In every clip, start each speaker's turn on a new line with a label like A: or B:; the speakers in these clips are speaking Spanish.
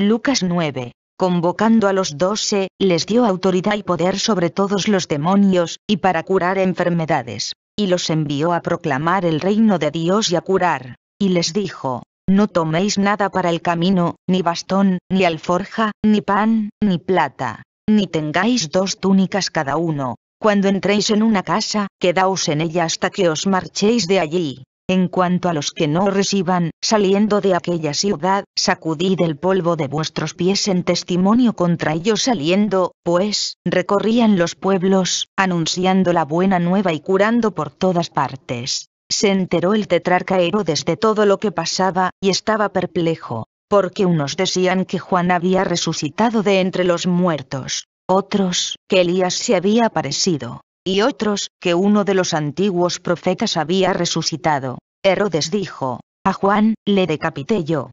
A: Lucas 9. Convocando a los doce, les dio autoridad y poder sobre todos los demonios, y para curar enfermedades. Y los envió a proclamar el reino de Dios y a curar. Y les dijo, no toméis nada para el camino, ni bastón, ni alforja, ni pan, ni plata, ni tengáis dos túnicas cada uno. Cuando entréis en una casa, quedaos en ella hasta que os marchéis de allí. En cuanto a los que no reciban, saliendo de aquella ciudad, sacudid el polvo de vuestros pies en testimonio contra ellos saliendo, pues, recorrían los pueblos, anunciando la buena nueva y curando por todas partes. Se enteró el tetrarca Herodes de todo lo que pasaba, y estaba perplejo, porque unos decían que Juan había resucitado de entre los muertos, otros, que Elías se había aparecido, y otros, que uno de los antiguos profetas había resucitado. Herodes dijo, a Juan, le decapité yo.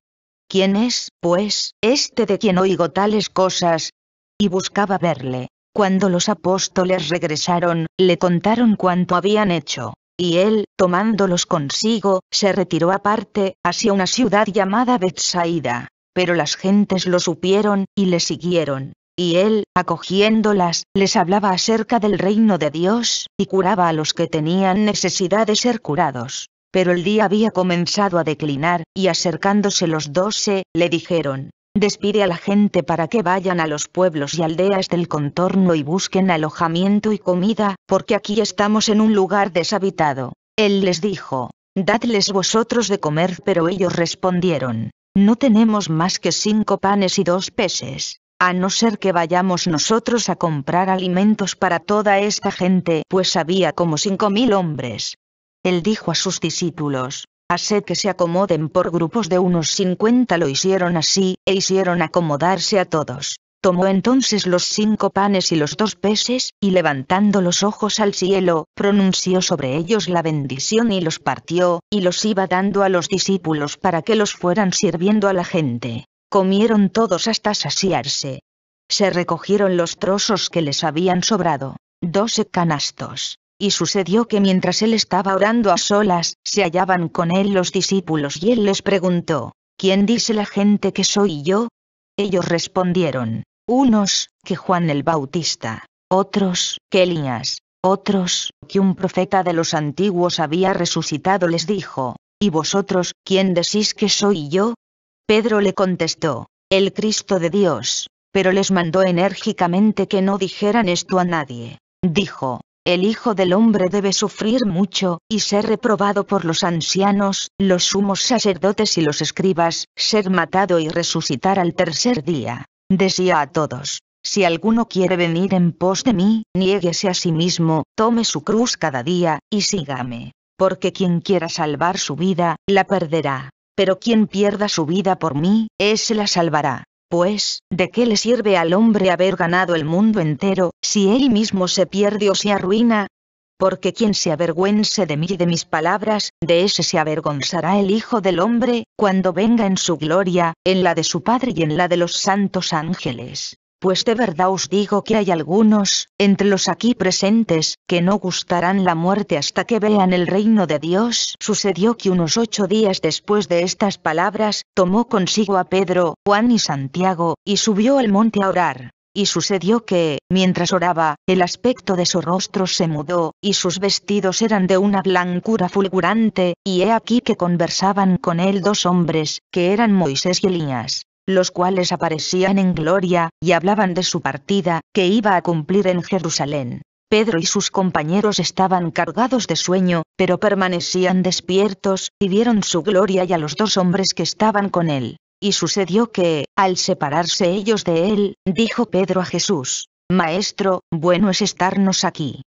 A: ¿Quién es, pues, este de quien oigo tales cosas? Y buscaba verle. Cuando los apóstoles regresaron, le contaron cuanto habían hecho. Y él, tomándolos consigo, se retiró aparte, hacia una ciudad llamada Bethsaida. Pero las gentes lo supieron, y le siguieron y él, acogiéndolas, les hablaba acerca del reino de Dios, y curaba a los que tenían necesidad de ser curados. Pero el día había comenzado a declinar, y acercándose los doce, le dijeron, Despide a la gente para que vayan a los pueblos y aldeas del contorno y busquen alojamiento y comida, porque aquí estamos en un lugar deshabitado. Él les dijo, Dadles vosotros de comer, pero ellos respondieron, No tenemos más que cinco panes y dos peces a no ser que vayamos nosotros a comprar alimentos para toda esta gente, pues había como cinco mil hombres. Él dijo a sus discípulos, Haced que se acomoden por grupos de unos cincuenta lo hicieron así, e hicieron acomodarse a todos. Tomó entonces los cinco panes y los dos peces, y levantando los ojos al cielo, pronunció sobre ellos la bendición y los partió, y los iba dando a los discípulos para que los fueran sirviendo a la gente. Comieron todos hasta saciarse. Se recogieron los trozos que les habían sobrado, doce canastos, y sucedió que mientras él estaba orando a solas, se hallaban con él los discípulos y él les preguntó, ¿quién dice la gente que soy yo? Ellos respondieron, unos, que Juan el Bautista, otros, que Elias, otros, que un profeta de los antiguos había resucitado les dijo, ¿y vosotros, quién decís que soy yo? Pedro le contestó, el Cristo de Dios, pero les mandó enérgicamente que no dijeran esto a nadie. Dijo, el Hijo del Hombre debe sufrir mucho, y ser reprobado por los ancianos, los sumos sacerdotes y los escribas, ser matado y resucitar al tercer día. Decía a todos, si alguno quiere venir en pos de mí, niéguese a sí mismo, tome su cruz cada día, y sígame. Porque quien quiera salvar su vida, la perderá pero quien pierda su vida por mí, ese la salvará. Pues, ¿de qué le sirve al hombre haber ganado el mundo entero, si él mismo se pierde o se arruina? Porque quien se avergüence de mí y de mis palabras, de ese se avergonzará el Hijo del Hombre, cuando venga en su gloria, en la de su Padre y en la de los santos ángeles pues de verdad os digo que hay algunos, entre los aquí presentes, que no gustarán la muerte hasta que vean el reino de Dios. Sucedió que unos ocho días después de estas palabras, tomó consigo a Pedro, Juan y Santiago, y subió al monte a orar. Y sucedió que, mientras oraba, el aspecto de su rostro se mudó, y sus vestidos eran de una blancura fulgurante, y he aquí que conversaban con él dos hombres, que eran Moisés y Elías, los cuales aparecían en gloria, y hablaban de su partida, que iba a cumplir en Jerusalén. Pedro y sus compañeros estaban cargados de sueño, pero permanecían despiertos, y vieron su gloria y a los dos hombres que estaban con él. Y sucedió que, al separarse ellos de él, dijo Pedro a Jesús, Maestro, bueno es estarnos aquí.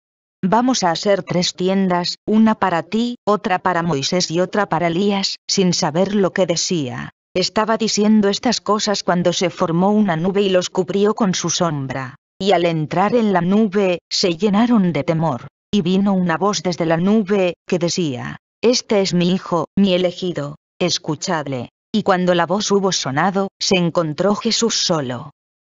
A: Vamos a hacer tres tiendas, una para ti, otra para Moisés y otra para Elías, sin saber lo que decía. Estaba diciendo estas cosas cuando se formó una nube y los cubrió con su sombra. Y al entrar en la nube, se llenaron de temor. Y vino una voz desde la nube, que decía, Este es mi hijo, mi elegido, escuchadle. Y cuando la voz hubo sonado, se encontró Jesús solo.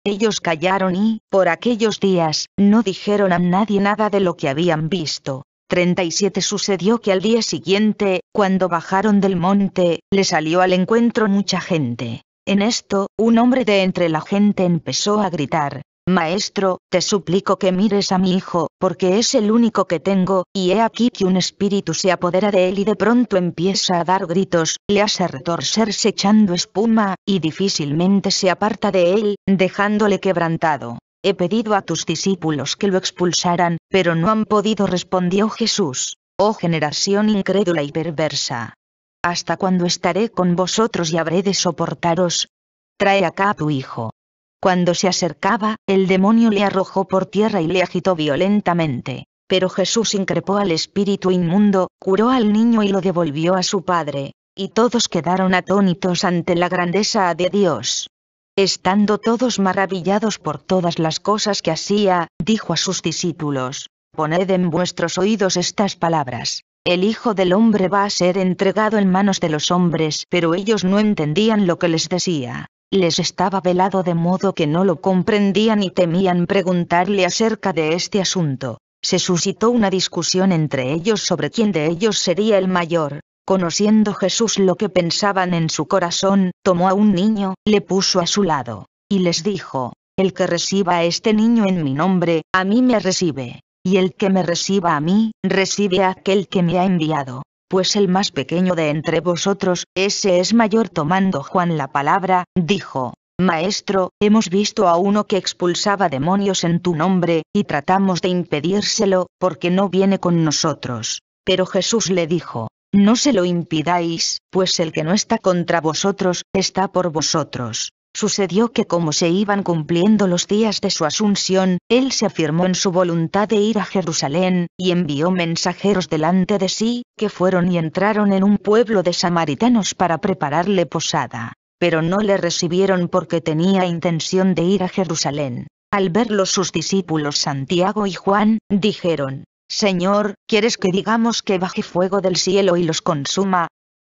A: Ellos callaron y, por aquellos días, no dijeron a nadie nada de lo que habían visto, 37 Sucedió que al día siguiente, cuando bajaron del monte, le salió al encuentro mucha gente. En esto, un hombre de entre la gente empezó a gritar, Maestro, te suplico que mires a mi hijo, porque es el único que tengo, y he aquí que un espíritu se apodera de él y de pronto empieza a dar gritos, le hace retorcerse echando espuma, y difícilmente se aparta de él, dejándole quebrantado. He pedido a tus discípulos que lo expulsaran, pero no han podido, respondió Jesús. Oh generación incrédula y perversa. ¿Hasta cuándo estaré con vosotros y habré de soportaros? Trae acá a tu hijo. Cuando se acercaba, el demonio le arrojó por tierra y le agitó violentamente. Pero Jesús increpó al espíritu inmundo, curó al niño y lo devolvió a su padre. Y todos quedaron atónitos ante la grandeza de Dios. Estando todos maravillados por todas las cosas que hacía, dijo a sus discípulos, Poned en vuestros oídos estas palabras. El Hijo del Hombre va a ser entregado en manos de los hombres, pero ellos no entendían lo que les decía. Les estaba velado de modo que no lo comprendían y temían preguntarle acerca de este asunto. Se suscitó una discusión entre ellos sobre quién de ellos sería el mayor. Conociendo Jesús lo que pensaban en su corazón, tomó a un niño, le puso a su lado, y les dijo, El que reciba a este niño en mi nombre, a mí me recibe, y el que me reciba a mí, recibe a aquel que me ha enviado pues el más pequeño de entre vosotros, ese es mayor. Tomando Juan la palabra, dijo, Maestro, hemos visto a uno que expulsaba demonios en tu nombre, y tratamos de impedírselo, porque no viene con nosotros. Pero Jesús le dijo, no se lo impidáis, pues el que no está contra vosotros, está por vosotros. Sucedió que como se iban cumpliendo los días de su asunción, él se afirmó en su voluntad de ir a Jerusalén, y envió mensajeros delante de sí, que fueron y entraron en un pueblo de samaritanos para prepararle posada. Pero no le recibieron porque tenía intención de ir a Jerusalén. Al verlo sus discípulos Santiago y Juan, dijeron, Señor, ¿quieres que digamos que baje fuego del cielo y los consuma?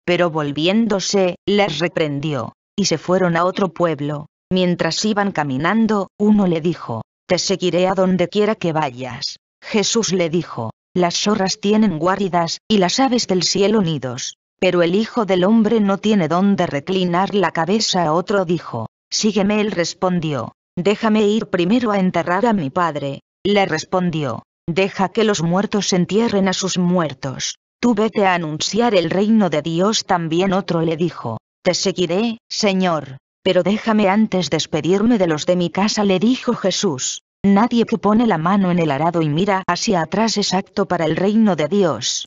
A: Pero volviéndose, les reprendió, y se fueron a otro pueblo. Mientras iban caminando, uno le dijo, Te seguiré a donde quiera que vayas. Jesús le dijo, Las zorras tienen guaridas, y las aves del cielo nidos, pero el Hijo del Hombre no tiene dónde reclinar la cabeza. Otro dijo, Sígueme. Él respondió, Déjame ir primero a enterrar a mi padre. Le respondió, Deja que los muertos entierren a sus muertos. Tú vete a anunciar el reino de Dios. También otro le dijo, Te seguiré, Señor, pero déjame antes despedirme de los de mi casa, le dijo Jesús. Nadie que pone la mano en el arado y mira hacia atrás es acto para el reino de Dios.